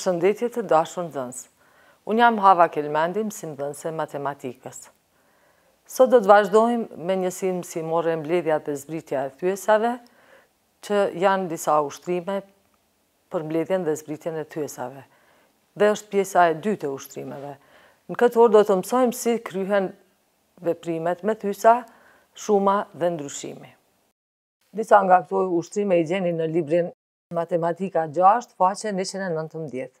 përshëndetje të dashën dënsë, Unë jam Hava Kelmendi, mësim e matematikës. Sot do të vazhdojmë me njësim mësimore mbledhja dhe zbritja e thyesave, që janë disa ushtrime për mbledhjen dhe zbritjen e thyesave. Dhe është pjesa e dy të ushtrimeve. Në këtë orë do të mësojmë si kryhen veprimet me thysa, shuma dhe ndryshimi. Disa nga këtoj ushtrime i gjeni në librin Matematika 6, faqe 119.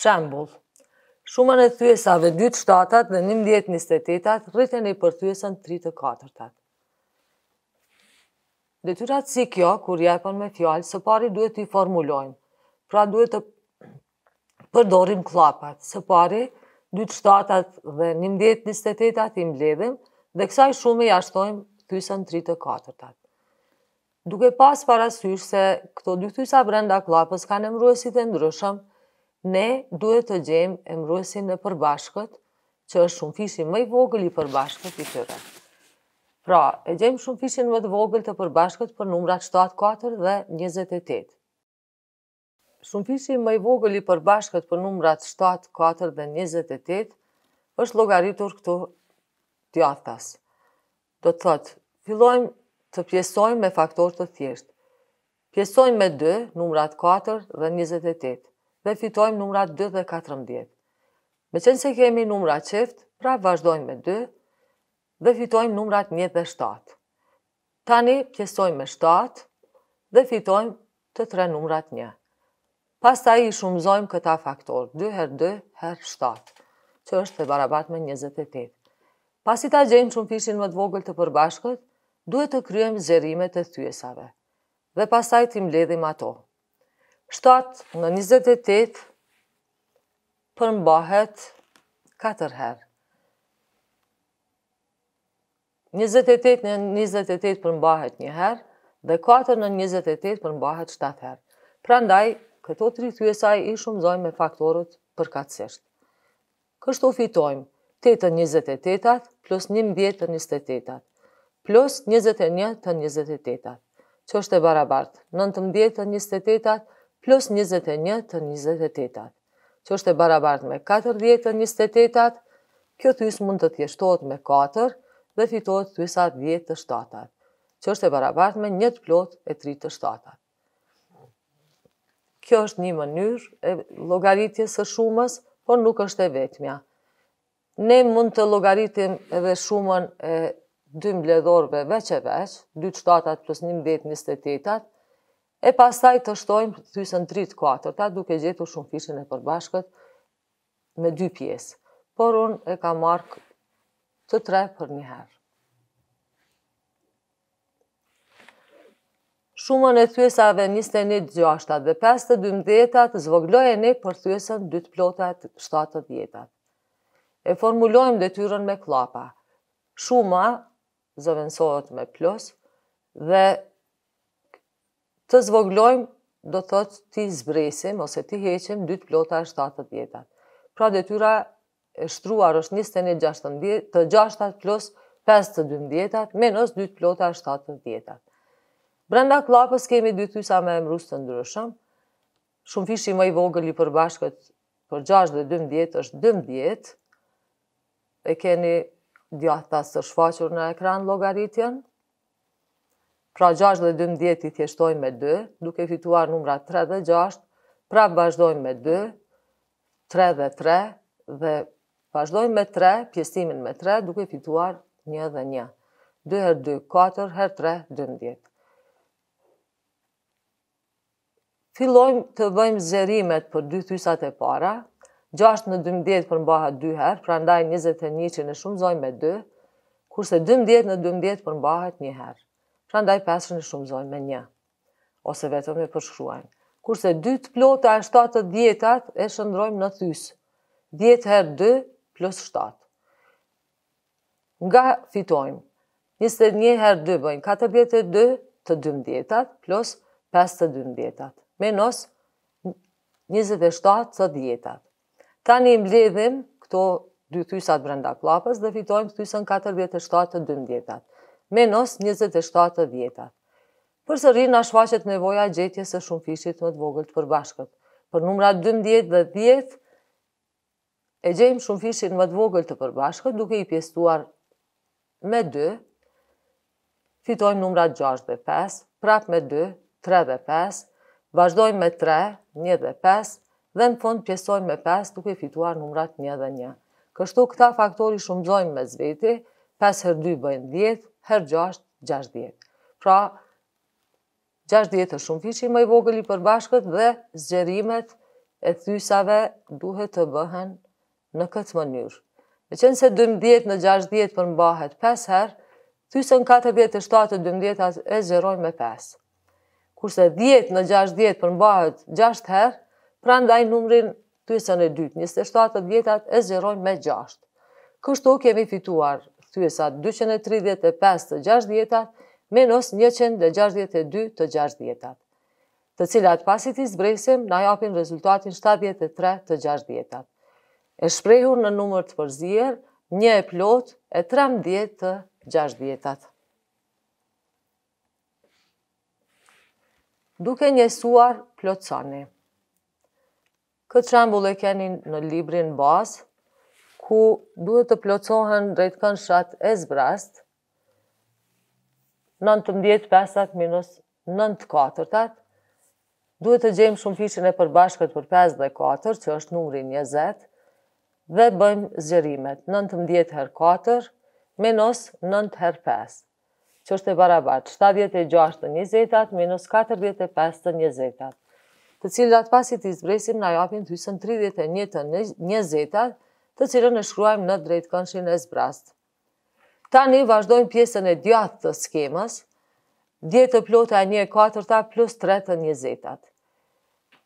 Shembul, shumën e thyesave 2 shtatat dhe 1128 rritën e për thyesën 3 të 4 -tat. Detyrat si kjo, kur jepën me fjallë, së pari duhet të i formulojmë, pra duhet të përdorim klapat, së pari 2 shtatat dhe 1128 i mbledhim dhe kësaj shumë i ashtojmë thyesën 3 të 4 Duke pas parasysh se këto dy thysa brenda klapës kanë emruesit e ndryshëm, ne duhet të gjemë emruesin në përbashkët, që është shumë fishin mëj vogël i përbashkët i tyre. Pra, e gjemë shumë fishin mëjtë vogël të përbashkët për numrat 74 dhe 28. Shumë më mëj vogël i përbashkët për numrat 74 dhe 28 është logaritur këtu të Do të thotë, fillojmë të pjesojmë me faktor të thjeshtë. Pjesojmë me 2, numrat 4 dhe 28 dhe fitojmë numrat 2 dhe 14. Me qenë se kemi numra qift, pra vazhdojmë me 2 dhe fitojmë numrat 1 dhe 7. Tani pjesojmë me 7 dhe fitojmë të tre numrat 1. Pas i shumëzojmë këta faktor, 2 her 2 her 7, që është të barabat me 28. Pas i ta gjenë që në pishin më të vogël të përbashkët, duhet të kryem zërimet të thyesave. Dhe pas taj tim ledhim ato. 7 në 28 përmbahet 4 herë. 28 në 28 përmbahet 1 herë dhe 4 në 28 përmbahet 7 herë. Pra ndaj, këto të rithuesa i shumëzojmë me faktorët përkatsisht. Kështu fitojmë 8 në 28 plus 1 në 28 plus 21 të 28 që është e barabartë, 19 të 28 plus 21 të 28-at, që është e barabart me 40 të 28-at, kjo thys mund të tjeshtot me 4 dhe fitot thysat 10 të 7 që është e barabart me 1 të plot e 3 të 7 Kjo është një mënyrë e logaritjes së shumës, por nuk është e vetëmja. Ne mund të logaritim edhe shumën e 2 mbledhorve veç e veç, 2 7 plus 1 mbet 28 E pasaj të shtojmë thysën 3-4, ta duke gjetu shumë fishën e përbashkët me dy pjesë. Por unë e ka markë të tre për një herë. Shumën e thysave 21-6 dhe 5-12 të zvogloj e ne për thysën 2 plotë 7-10. E formulojmë dhe tyrën me klapa. Shuma zëvensohet me plus dhe të zvoglojmë, do thotë ti zbresim ose ti heqim 2 plota e 7 vjetat. Pra detyra e shtruar është 21 të 6 plus 5 të 12 vjetat, menos 2 plota e 7 vjetat. Brenda klapës kemi dy tysa me emrus të ndryshëm, shumë fishi më i vogël i përbashkët për 6 dhe 12 vjet është 12, e keni djatë të shfaqur në ekran logaritjen, pra 6 dhe 12 i thjeshtojnë me 2, duke fituar numra 3 dhe 6, pra vazhdojnë me 2, 3 dhe 3, dhe vazhdojnë me 3, pjesimin me 3, duke fituar 1 dhe 1. 2 her 2, 4 her 3, 12. Filojmë të bëjmë zërimet për 2 thysat e para, 6 në 12 përmbaha 2 herë, pra ndaj 21 që në shumë zojmë me 2, kurse 12 në 12 përmbahet 1 herë pra ndaj e në me një, ose vetëm e përshkruajnë. Kurse 2 të plota e 7 të djetat e shëndrojmë në thysë. 10 herë 2 plus 7. Nga fitojmë, 21 herë 2 bëjnë 42 të 12 të djetat plus 5 të 12 djetat. Menos 27 të djetat. Tani mbledhim këto dy thysat brenda klapës dhe fitojmë thysën 47 të 12 djetat menos 27 vjetat. Për së rinë ashvashet nevoja gjetje së shumë fishit më të vogël të përbashkët. Për numra 12 dhe 10, e gjejmë shumë fishit më të vogël të përbashkët, duke i pjestuar me 2, fitojmë numrat 6 dhe 5, prap me 2, 3 dhe 5, vazhdojmë me 3, 1 dhe 5, dhe në fund pjesojmë me 5 duke fituar numrat 1 dhe 1. Kështu këta faktori shumëzojmë me zveti, 5 x 2 bëjnë 10, her 6, 60. Pra, 60 është shumë fishi më i vogëli përbashkët dhe zgjerimet e thysave duhet të bëhen në këtë mënyrë. Në qënë se 12 në 60 përmbahet 5 herë, thysën 4 7 12 e zgjerojnë me 5. Kurse 10 në 60 përmbahet 6 herë, pra ndaj numrin thysën e 2, 27 të 10 e zgjerojnë me 6. Kështu kemi fituar kryesa 235 të 60 djetat, menos 162 të 60 djetat, të cilat pasit i zbresim na japin rezultatin 73 të 60 djetat. E shprehur në numër të përzier, një e plot e 13 të 60 djetat. Duke njësuar plotësani. Këtë shambull e keni në librin basë, ku duhet të plocohen drejtë kënë shatë e zbrast, 19.5 minus 9.4, duhet të gjemë shumë fishin e përbashkët për 5.4, që është numri 20, dhe bëjmë zgjerimet, 19 her 4 minus 9 her 5, që është e barabat, 76 të njëzetat minus 45 të njëzetat, të cilat pasit i zbresim në japin të njëzetat, të cilën e shkruajmë në drejtë kënshin e zbrast. Tani vazhdojmë pjesën e djatë të skemës, 10 të plotë e 1 e 4 ta plus 3 të 20 zetat.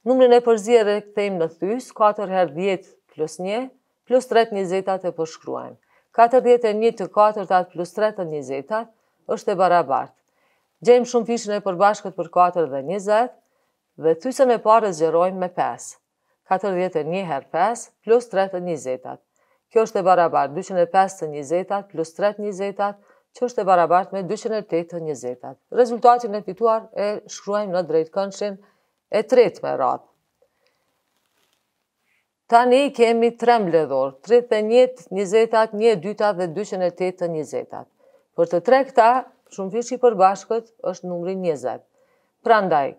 Numrin e përzirë e këtejmë në thys, 4 her 10 plus 1, plus 3 një zetat e përshkruajmë. 4 e 1 të 4 ta plus 3 të 20 zetat është e barabartë. Gjejmë shumë fishën e përbashkët për 4 dhe 20, dhe thysën e parë zgjerojmë me 5. 41 her 5 plus 3 njëzetat. Kjo është e barabar 205 të njëzetat plus 3 njëzetat, që është e barabart me 208 të njëzetat. Rezultatin e fituar e shkruajmë në drejtë këndshin e tretë me ratë. Tani kemi 3 mbledhor, 31, 20, 1, 2 dhe 208 të 20. Për të tre këta, shumë fishi për bashkët është numri 20. Prandaj,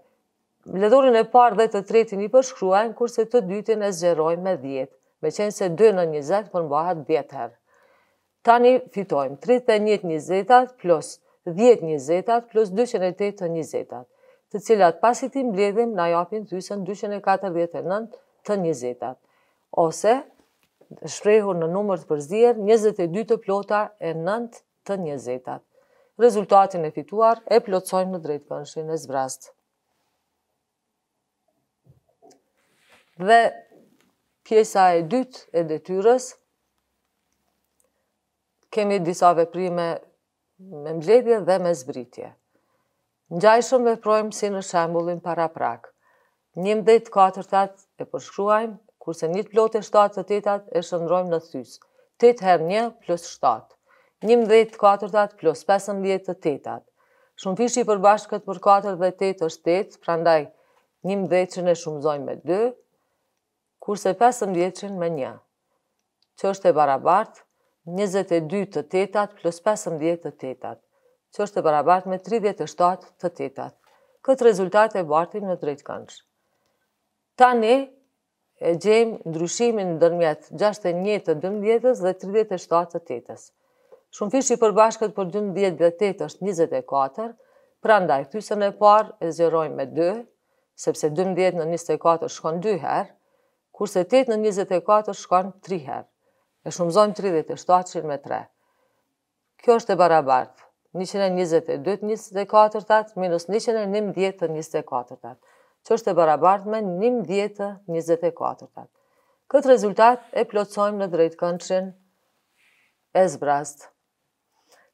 Ledorin e parë dhe të tretin i përshkruajnë, kurse të dytin e zgjerojnë me djetë, me qenë se 2 në 20 përmbahat djetëher. Tani fitojmë 31 njëzetat plus 10 njëzetat plus 208 njëzetat, të cilat pasit i mbledhim në japin thysën 249 të njëzetat, ose shprehur në numër të përzir 22 të plota e 9 të njëzetat. Rezultatin e fituar e plotsojmë në drejtë përnëshin e zbrastë. Dhe pjesa e dytë e detyres, kemi disa veprime me mbledhje dhe me zbritje. Në gjajshëm veprojmë si në shambullin para prakë. Njëm dhe të katërtat e përshkruajmë, kurse një të e 7 të tetat e shëndrojmë në thys. 8 her 1 plus 7. 11 të katërtat plus 15 të tetat. Shumë përbashkët për 4 dhe 8 është 8, prandaj 11 që ne shumëzojmë me 2, kurse 15 me një, që është e barabart 22 të tetat plus 15 të tetat, që është e barabart me 37 të tetat. Këtë rezultat e bartim në drejtë kënsh. Ta ne e gjejmë ndryshimin në dërmjet 61 të 12 dhe 37 të tetës. Shumë fish i përbashkët për 12 dhe 8 është 24, pra e pysën e parë e zjerojmë me 2, sepse 12 në 24 shkon 2 herë, kurse 8 në 24 shkon 3 herë, e shumëzojmë 37 me 3. Kjo është e barabartë, 122-24 tatë, minus 111-24 tatë, që është e barabartë me 110-24 tatë. Këtë rezultat e plotsojmë në drejtë këndëshin e zbrastë.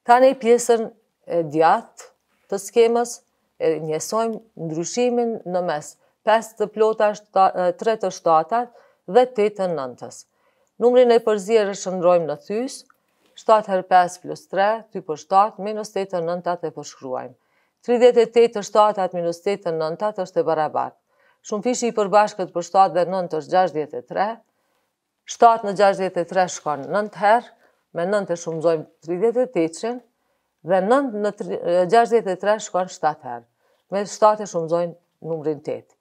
Tane i pjesën e djatë të skemës, e njësojmë ndryshimin në mesë. 5 të plota, 3 të shtatat dhe 8 të nëntës. Numrin e përzirë shëndrojmë në thys, 7 her 5 plus 3, 2 për 7, minus 8 të nëntat e përshkruajmë. 38 të shtatat minus 8 të nëntat është e barabar. Shumë fishi i përbashkët për 7 dhe 9 është 63, 7 në 63 shkon 9 herë, me 9 e shumëzojmë 38, dhe 9 në 63 shkon 7 herë, me 7 e shumëzojmë numrin 8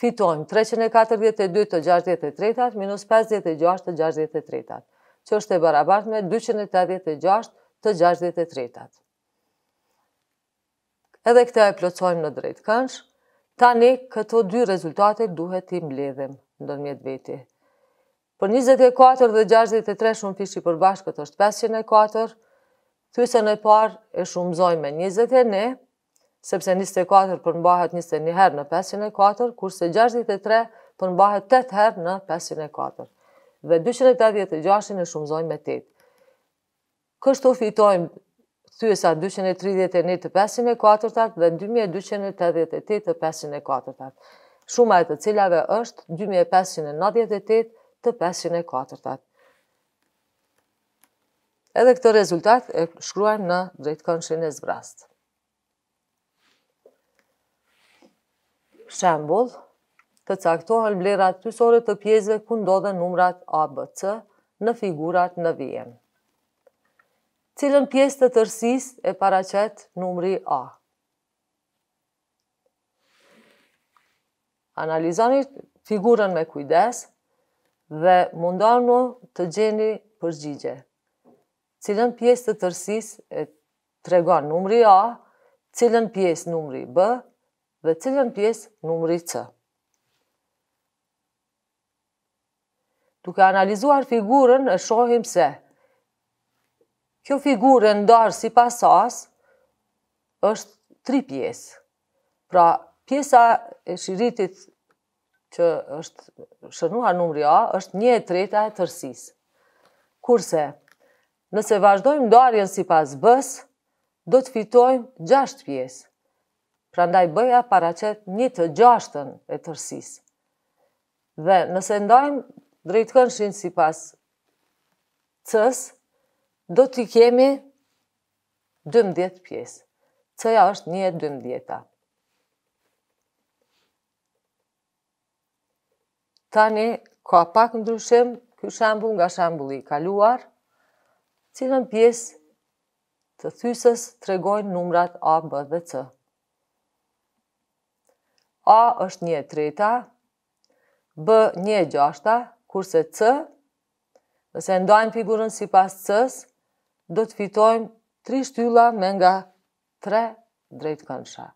fitojmë 342 të 63, minus 56 të 63, që është e barabart me 286 të 63. Edhe këta e plocojmë në drejtë kënsh, tani këto dy rezultate duhet të në ndërmjet veti. Për 24 dhe 63 shumë pishë i përbashkët është 504, thysën e parë e shumëzojmë me 21, sepse 24 përmbahet 21 herë në 504, kurse 63 përmbahet 8 herë në 504. Dhe 286 në shumëzojnë me 8. Kështu fitojmë thyesa 231 të 504 dhe 2288 të 504. Shuma e të cilave është 2598 të 504. Edhe këtë rezultat e shkruajmë në drejtë e zbrastë. shembol, të caktohen blerat pysore të pjezve ku ndodhen numrat A, B, C në figurat në vijen. Cilën pjesë të tërsis e paracet numri A? Analizoni figurën me kujdes dhe mundonu të gjeni përgjigje. Cilën pjesë të tërsis e tregon numri A, cilën pjesë numri B, dhe cilën pjesë numri C. Duke analizuar figurën, e shohim se kjo figurë ndarë si pasas është tri pjesë. Pra, pjesa e shiritit që është shënuar numri A është një e treta e tërsis. Kurse, nëse vazhdojmë ndarjen si pas bës, do të fitojmë gjasht pjesë pra ndaj bëja paracet një të gjashtën e tërsis. Dhe nëse ndajmë drejtë kënëshin si pas cës, do t'i kemi 12 pjesë. Cëja është një e 12 Tani, ka pak ndryshim kjo shambull nga shambulli i kaluar, cilën pjesë të thysës të regojnë numrat A, B dhe C. A është një treta, B një gjashta, kurse C, nëse ndajmë figurën si pas C-s, do të fitojmë 3 shtylla me nga 3 drejtë kënësha.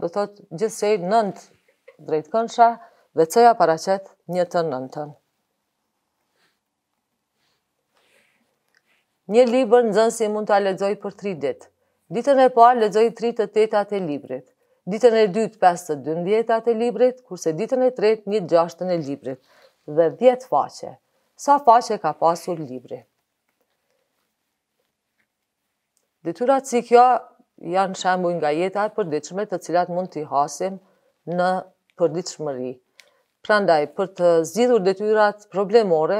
Do të të gjithsej 9 drejtë kënësha, dhe cëja paracet një të nëntën. Një libër në zënë si mund të aledzoj për 3 ditë. Ditën e parë ledzoj 3 të teta të librit ditën e dytë pas të dëndjetat e librit, kurse ditën e tretë një gjashtën e librit, dhe 10 faqe. Sa faqe ka pasur libri? Detyrat si kjo janë shembu nga jetat për ditëshme të cilat mund t'i hasim në për Prandaj, për të zidhur detyrat problemore,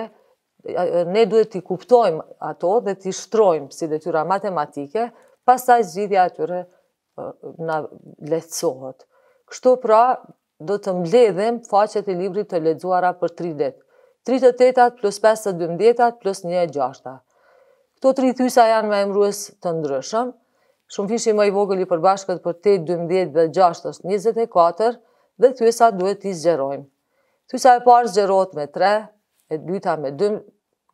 ne duhet t'i kuptojmë ato dhe t'i shtrojmë si detyra matematike, pasaj zidhja atyre problemore në lehtësohët. Kështu pra, do të mbledhim faqet e libri të lehtësohëra për 3 letë. 38 plus 5 të 12 plus 1 6. Këto 3 tysa janë me emruës të ndryshëm. Shumë fishi më i vogëli përbashkët për 8, 12 dhe 6 24 dhe tysa duhet t'i zgjerojmë. Tysa e parë zgjerojt me 3, e 2 ta me 2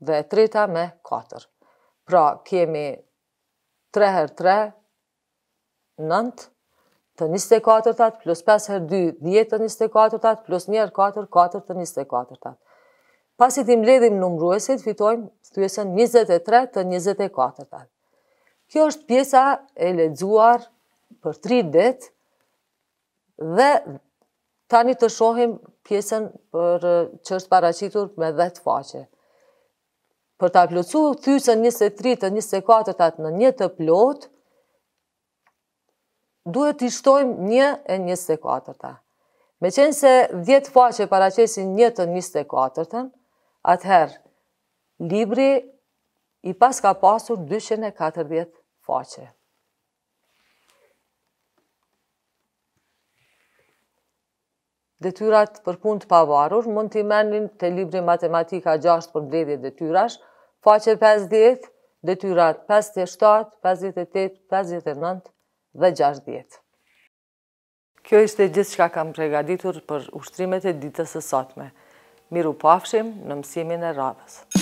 dhe 3 ta me 4. Pra, kemi 3 x 3, 9 të 24 tat plus 5 her 2 10 të 24 plus 1 her 4 4 të 24 tat. Pasi ti mbledhim numëruesit, fitojmë thyesën 23 të 24 Kjo është pjesa e lexuar për 3 ditë dhe tani të shohim pjesën për që është paracitur me 10 faqe. Për ta plëcu, thysën 23 të 24 të atë në një të plotë, duhet të ishtojmë një e një së katërta. Me qenë se dhjetë faqe paracesin një të një së katërtën, atëherë, libri i pas ka pasur 240 faqe. Detyrat për pun të pavarur mund t'i menin të libri matematika 6 për mbledhje detyrash, faqe 50, detyrat 57, 58, 59, 60 dhe 60. Kjo ishte gjithë shka kam pregaditur për ushtrimet e ditës e sotme. Miru pafshim në mësimin e radhës.